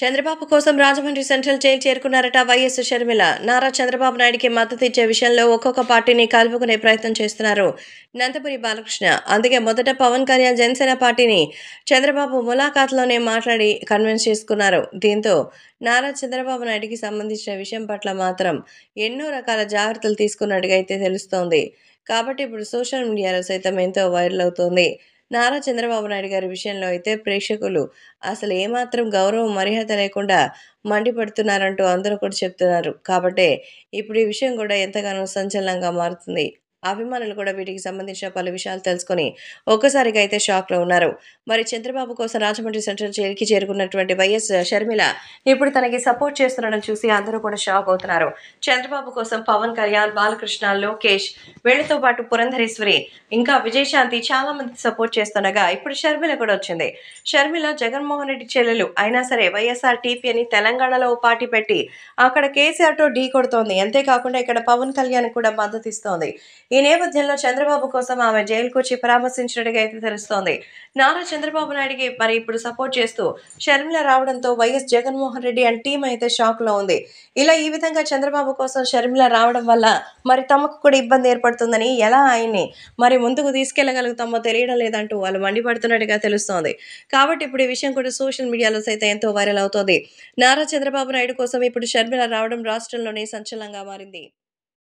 చంద్రబాబు కోసం Rajahmundry central jail చేరుకున్నారట YS Sharmila Nara Chandrababu నాయుడికి మద్దతు ఇచ్చే విషయంలో ఒక్కొక్క పార్టీని కలుపుకునే ప్రయత్నం చేస్తున్నారు నందపురి బాలకృష్ణ అందుకే మొదట పవన్ కళ్యాణ్ జనసేన పార్టీని చంద్రబాబు ములాఖాత్లోనే మాట్లాడి కన్విన్స్ చేసుకున్నారు దీంతో నారా చంద్రబాబు నాయుడికి సంబంధించిన విషయం పట్ల మాత్రం ఎన్నో రకాల జాగ్రత్తలు తీసుకున్నట్టుగా అయితే తెలుస్తోంది కాబట్టి ఇప్పుడు సోషల్ మీడియాలో సైతం ఎంతో వైరల్ అవుతోంది నారా చంద్రబాబు నాయుడు గారి విషయంలో అయితే ప్రేక్షకులు అసలు ఏమాత్రం గౌరవం మర్యాద లేకుండా మండిపడుతున్నారంటూ అందరూ కూడా చెప్తున్నారు కాబట్టే ఇప్పుడు ఈ విషయం కూడా ఎంతగానో సంచలనంగా మారుతుంది అభిమానులు కూడా వీటికి సంబంధించిన పలు విషయాలు తెలుసుకుని ఒక్కసారిగా అయితే షాక్లో ఉన్నారు మరి చంద్రబాబు కోసం రాజమండ్రి సెంట్రల్ జైలుకి చేరుకున్నటువంటి వైఎస్ షర్మిల ఇప్పుడు తనకి సపోర్ట్ చేస్తుండడం చూసి అందరూ కూడా షాక్ అవుతున్నారు చంద్రబాబు కోసం పవన్ కళ్యాణ్ బాలకృష్ణ లోకేష్ వీళ్లతో పాటు పురంధరేశ్వరి ఇంకా విజయశాంతి చాలా మంది సపోర్ట్ చేస్తుండగా ఇప్పుడు షర్మిల కూడా వచ్చింది షర్మిల జగన్మోహన్ రెడ్డి చెల్లెలు అయినా సరే వైఎస్ఆర్ టీపీ అని తెలంగాణలో పార్టీ పెట్టి అక్కడ కేసీఆర్తో ఢీ కొడుతోంది అంతేకాకుండా ఇక్కడ పవన్ కళ్యాణ్ కూడా మద్దతిస్తోంది ఈ నేపథ్యంలో చంద్రబాబు కోసం ఆమె జైలుకు వచ్చి పరామర్శించినట్టుగా అయితే తెలుస్తోంది నారా చంద్రబాబు నాయుడికి మరి ఇప్పుడు సపోర్ట్ చేస్తూ షర్మిల రావడంతో YS Jaganmohan Reddy and team అయితే షాక్లో ఉంది ఇలా ఈ విధంగా చంద్రబాబు కోసం షర్మిల రావడం వల్ల మరి తమకు కూడా ఇబ్బంది ఏర్పడుతుందని ఎలా ఆయన్ని మరి ముందుకు తీసుకెళ్లగలుగుతామో తెలియడం లేదంటూ వాళ్ళు మండిపడుతున్నట్టుగా తెలుస్తోంది కాబట్టి ఇప్పుడు ఈ విషయం కూడా సోషల్ మీడియాలో సైతం ఎంతో వైరల్ అవుతోంది నారా చంద్రబాబు నాయుడు కోసం ఇప్పుడు షర్మిల రావడం రాష్ట్రంలోనే సంచలనంగా మారింది